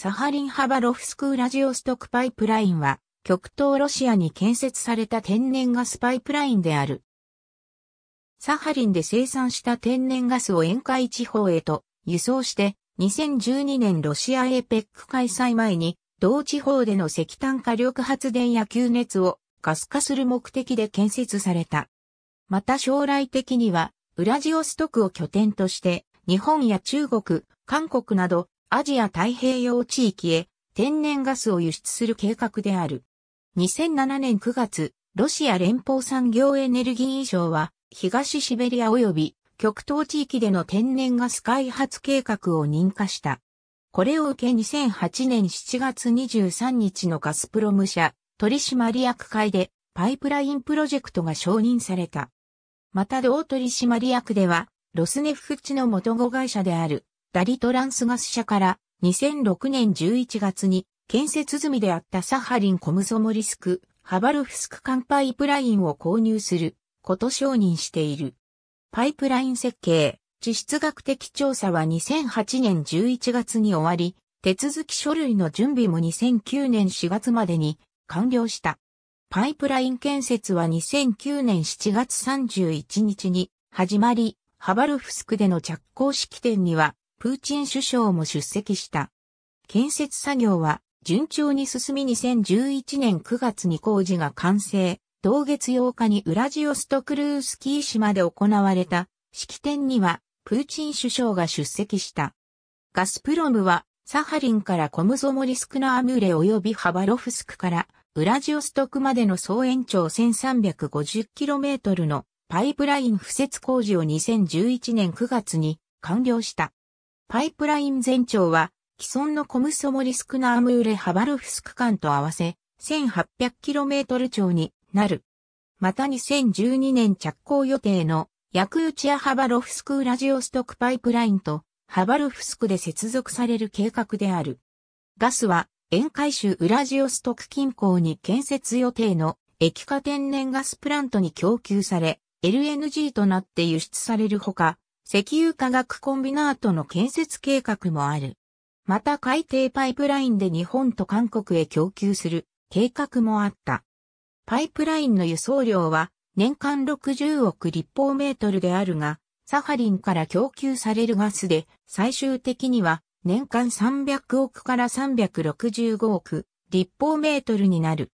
サハリンハバロフスクウラジオストクパイプラインは、極東ロシアに建設された天然ガスパイプラインである。サハリンで生産した天然ガスを沿海地方へと輸送して、2012年ロシア APEC 開催前に、同地方での石炭火力発電や吸熱をガス化する目的で建設された。また将来的には、ウラジオストクを拠点として、日本や中国、韓国などアジア太平洋地域へ天然ガスを輸出する計画である。2007年9月、ロシア連邦産業エネルギー省は、東シベリア及び極東地域での天然ガス開発計画を認可した。これを受け2008年7月23日のガスプロム社取締役会でパイプラインプロジェクトが承認された。また同取締役ではロスネフチの元子会社であるダリトランスガス社から2006年11月に建設済みであったサハリンコムソモリスク、ハバルフスク間パイプラインを購入すること承認している。パイプライン設計、地質学的調査は2008年11月に終わり、手続き書類の準備も2009年4月までに完了した。パイプライン建設は2009年7月31日に始まり、ハバルフスクでの着工式典にはプーチン首相も出席した。建設作業は順調に進み2011年9月に工事が完成。同月8日にウラジオストクルースキー島で行われた式典にはプーチン首相が出席した。ガスプロムはサハリンからコムゾモリスクのアムーレ及びハバロフスクからウラジオストクまでの総延長 1350km のパイプライン敷設工事を2011年9月に完了した。パイプライン全長は、既存のコムソモリスクナームーレハバロフスク間と合わせ、1800km 超になる。また2012年着工予定のヤクーチアハバロフスクウラジオストクパイプラインとハバロフスクで接続される計画である。ガスは沿海州ウラジオストク近郊に建設予定の液化天然ガスプラントに供給され、LNG となって輸出されるほか、石油化学コンビナートの建設計画もある。また海底パイプラインで日本と韓国へ供給する計画もあった。パイプラインの輸送量は年間60億立方メートルであるが、サハリンから供給されるガスで最終的には年間300億から365億立方メートルになる。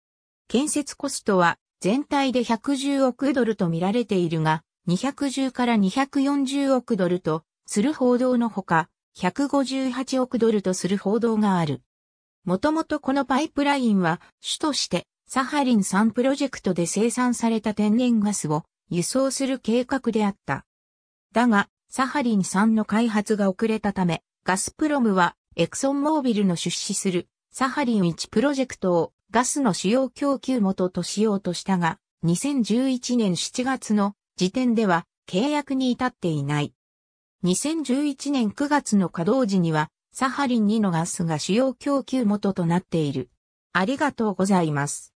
建設コストは全体で110億ドルと見られているが、210から240億ドルとする報道のほか、158億ドルとする報道がある。もともとこのパイプラインは、主として、サハリン3プロジェクトで生産された天然ガスを輸送する計画であった。だが、サハリン3の開発が遅れたため、ガスプロムは、エクソンモービルの出資する、サハリン1プロジェクトをガスの主要供給元としようとしたが、2011年7月の時点では契約に至っていない。2011年9月の稼働時には、サハリン2のガスが主要供給元となっている。ありがとうございます。